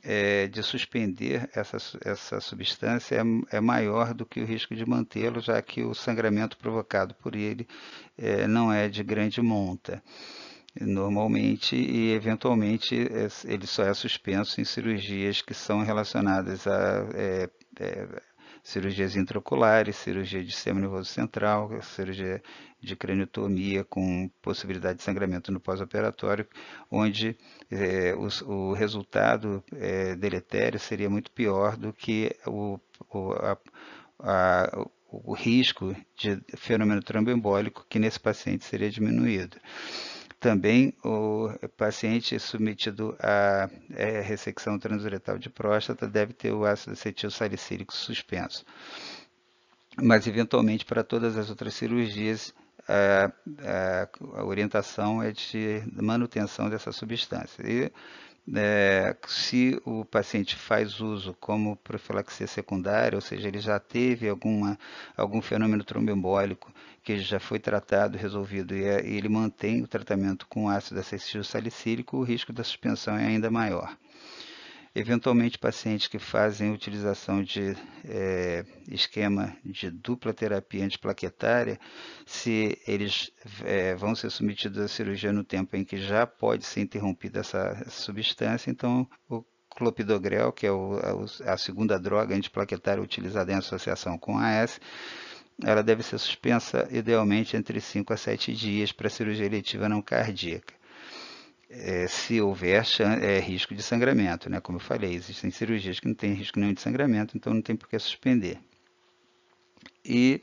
Speaker 1: é, de suspender essa, essa substância é, é, maior do que o risco de mantê-lo, já que o sangramento provocado por ele é, não é de grande monta. Normalmente e eventualmente é, ele só é suspenso em cirurgias que são relacionadas a é, é, cirurgias intraoculares, cirurgia de sistema nervoso central, cirurgia de craniotomia com possibilidade de sangramento no pós-operatório, onde é, eh, o, o, resultado é, deletério seria muito pior do que o, o, a, a, o risco de fenômeno tromboembólico, que nesse paciente seria diminuído também o paciente submetido à é, ressecção transuretal de próstata deve ter o ácido acetil salicílico suspenso. Mas, eventualmente, para todas as outras cirurgias, a, a, a orientação é de manutenção dessa substância. E é, se o paciente faz uso como profilaxia secundária, ou seja, ele já teve alguma, algum fenômeno trombembólico que já foi tratado, resolvido, é, e, ele mantém o tratamento com ácido acetil salicílico, o risco da suspensão é ainda maior. Eventualmente, pacientes que fazem utilização de é, esquema de dupla terapia antiplaquetária, se eles é, vão ser submetidos à cirurgia no tempo em que já pode ser interrompida essa substância, então o clopidogrel, que é o, a, a segunda droga antiplaquetária utilizada em associação com a AS, ela deve ser suspensa idealmente entre 5 a 7 dias para cirurgia eletiva não cardíaca é, se houver é, risco de sangramento, né? Como eu falei, existem cirurgias que não têm risco nenhum de sangramento, então não tem por que suspender. E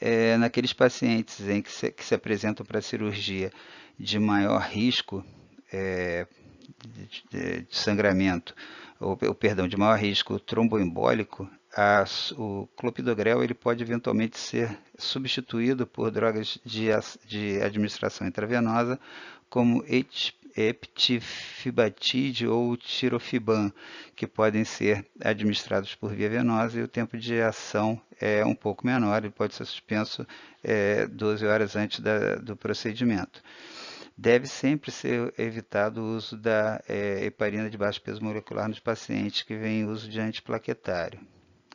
Speaker 1: é, naqueles pacientes em que se, que se apresentam para cirurgia de maior risco é, de, de, sangramento, ou, ou, perdão, de maior risco tromboembólico, a, o clopidogrel ele pode eventualmente ser substituído por drogas de, de administração intravenosa, como eptifibatide ou tirofiban, que podem ser administrados por via venosa e o tempo de ação é um pouco menor, ele pode ser suspenso é, 12 horas antes da, do procedimento. Deve sempre ser evitado o uso da é, heparina de baixo peso molecular nos pacientes que vêm em uso de antiplaquetário.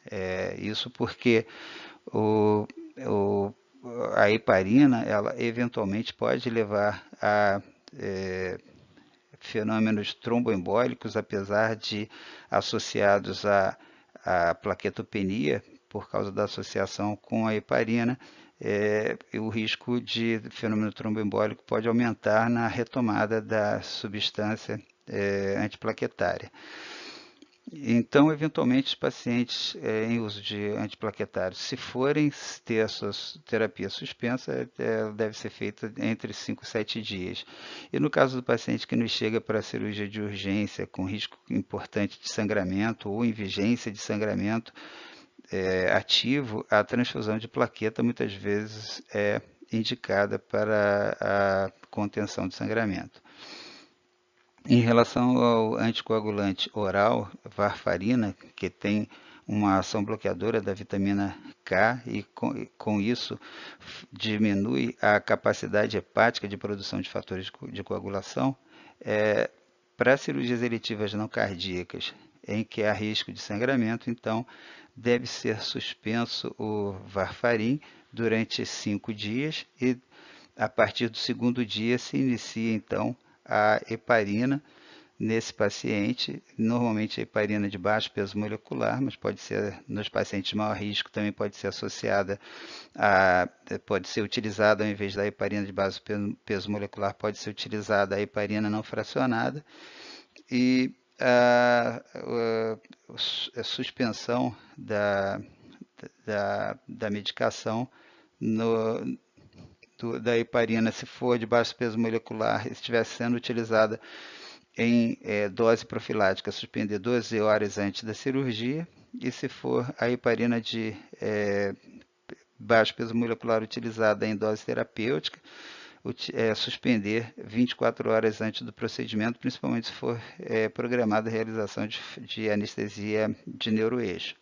Speaker 1: É, isso porque o, o a heparina, ela eventualmente pode levar a é, fenômenos tromboembólicos, apesar de associados à, à plaquetopenia, por causa da associação com a heparina, é, o risco de fenômeno tromboembólico pode aumentar na retomada da substância é, antiplaquetária. Então, eventualmente, os pacientes é, em uso de antiplaquetários, se forem ter a sua terapia suspensa, é, é, deve ser feita entre 5 e 7 dias. E no caso do paciente que nos chega para a cirurgia de urgência, com risco importante de sangramento ou em vigência de sangramento é, ativo, a transfusão de plaqueta muitas vezes é indicada para a contenção de sangramento. Em relação ao anticoagulante oral, varfarina, que tem uma ação bloqueadora da vitamina K e com, isso diminui a capacidade hepática de produção de fatores de coagulação. É, para cirurgias eletivas não cardíacas, em que há risco de sangramento, então deve ser suspenso o varfarin durante cinco dias e a partir do segundo dia se inicia então a heparina nesse paciente, normalmente a heparina de baixo peso molecular, mas pode ser nos pacientes de maior risco também pode ser associada a pode ser utilizada ao invés da heparina de baixo peso molecular, pode ser utilizada a heparina não fracionada e a, a, a suspensão da, da, da medicação no, da heparina, se for de baixo peso molecular, estivesse sendo utilizada em é, dose profilática, suspender 12 horas antes da cirurgia, e se for a heparina de é, baixo peso molecular utilizada em dose terapêutica, é, suspender 24 horas antes do procedimento, principalmente se for é, programada a realização de, de anestesia de neuroeixo.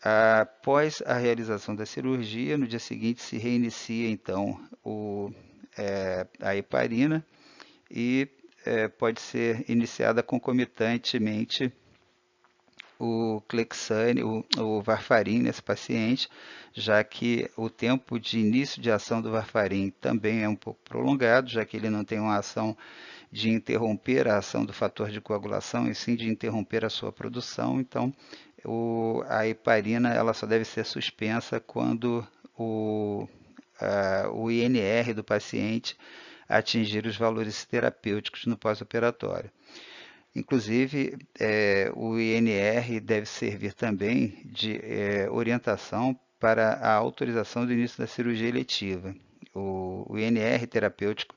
Speaker 1: Após a realização da cirurgia, no dia seguinte se reinicia então o, é, a heparina e é, pode ser iniciada concomitantemente o clexane, o, o varfarin nesse paciente, já que o tempo de início de ação do varfarin também é um pouco prolongado, já que ele não tem uma ação de interromper a ação do fator de coagulação, e sim de interromper a sua produção. Então, o, a heparina ela só deve ser suspensa quando o, o INR do paciente atingir os valores terapêuticos no pós-operatório. Inclusive, é, o INR deve servir também de é, orientação para a autorização do início da cirurgia eletiva o, o INR terapêutico,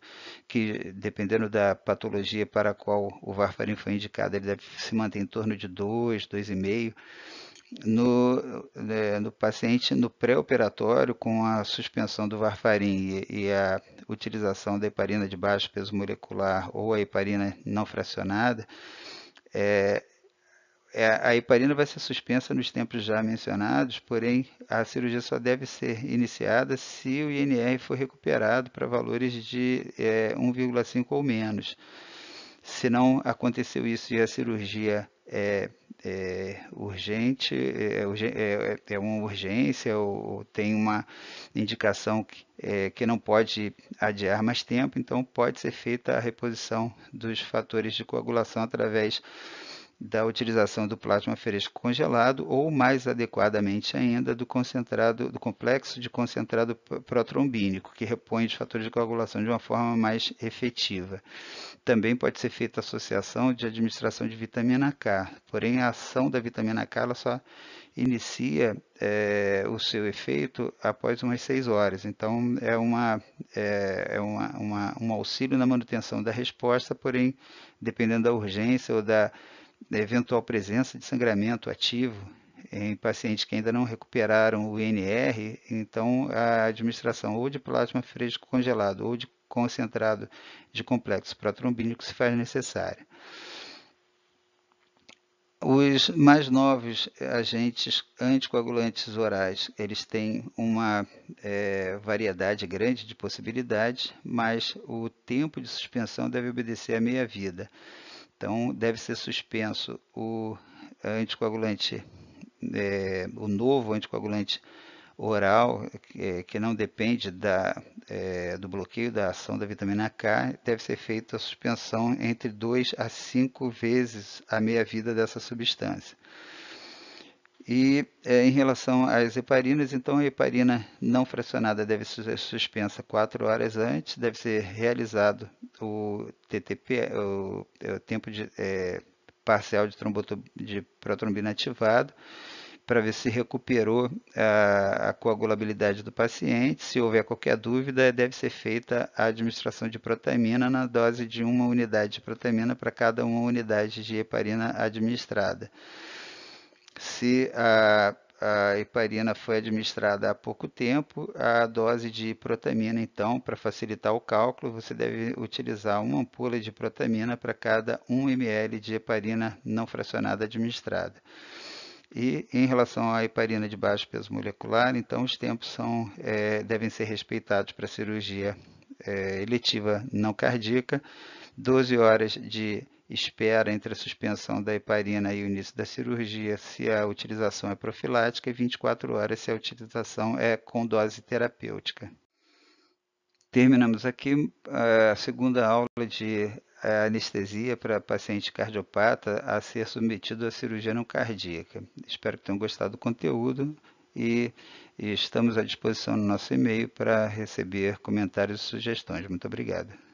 Speaker 1: que dependendo da patologia para a qual o varfarin foi indicado, ele deve se manter em torno de 2, 2,5. No, né, no paciente no pré-operatório, com a suspensão do varfarin e, e a utilização da heparina de baixo peso molecular ou a heparina não fracionada, é, é, a heparina vai ser suspensa nos tempos já mencionados, porém a cirurgia só deve ser iniciada se o INR for recuperado para valores de é, 1,5 ou menos. Se não aconteceu isso e a cirurgia é, é urgente, é, é, é, é uma urgência ou, ou tem uma indicação que, que não pode adiar mais tempo, então pode ser feita a reposição dos fatores de coagulação através da utilização do plasma fresco congelado ou, mais adequadamente ainda, do, concentrado, do complexo de concentrado protrombínico, que repõe os fatores de coagulação de uma forma mais efetiva. Também pode ser feita associação de administração de vitamina K, porém a ação da vitamina K ela só inicia é, o seu efeito após umas 6 horas. Então, é, uma, é, é uma, uma, um auxílio na manutenção da resposta, porém, dependendo da urgência ou da da eventual presença de sangramento ativo em pacientes que ainda não recuperaram o INR, então a administração ou de plasma fresco congelado ou de concentrado de complexo protrombínico se faz necessária. Os mais novos agentes anticoagulantes orais, eles têm uma é, variedade grande de possibilidades, mas o tempo de suspensão deve obedecer à meia-vida. Então, deve ser suspenso o anticoagulante, é, o novo anticoagulante oral, é, que não depende da, é, do bloqueio da ação da vitamina K, deve ser feita a suspensão entre 2 a 5 vezes a meia-vida dessa substância. E é, em relação às heparinas, então a heparina não fracionada deve ser suspensa 4 horas antes, deve ser realizado o TTP, o, é, o tempo de, é, parcial de, de protrombina ativado, para ver se recuperou a, a, coagulabilidade do paciente. Se houver qualquer dúvida, deve ser feita a administração de protamina na dose de uma unidade de protamina para cada uma unidade de heparina administrada se a, a heparina foi administrada há pouco tempo, a dose de protamina, então, para facilitar o cálculo, você deve utilizar uma ampola de protamina para cada 1 ml de heparina não fracionada administrada. E em relação à heparina de baixo peso molecular, então os tempos são, é, devem ser respeitados para cirurgia é, eletiva não cardíaca, 12 horas de espera entre a suspensão da heparina e o início da cirurgia se a utilização é profilática e 24 horas se a utilização é com dose terapêutica. Terminamos aqui a segunda aula de eh, anestesia para paciente cardiopata a ser submetido à cirurgia não cardíaca. Espero que tenham gostado do conteúdo e estamos à disposição no nosso e-mail para receber comentários e sugestões. Muito obrigado.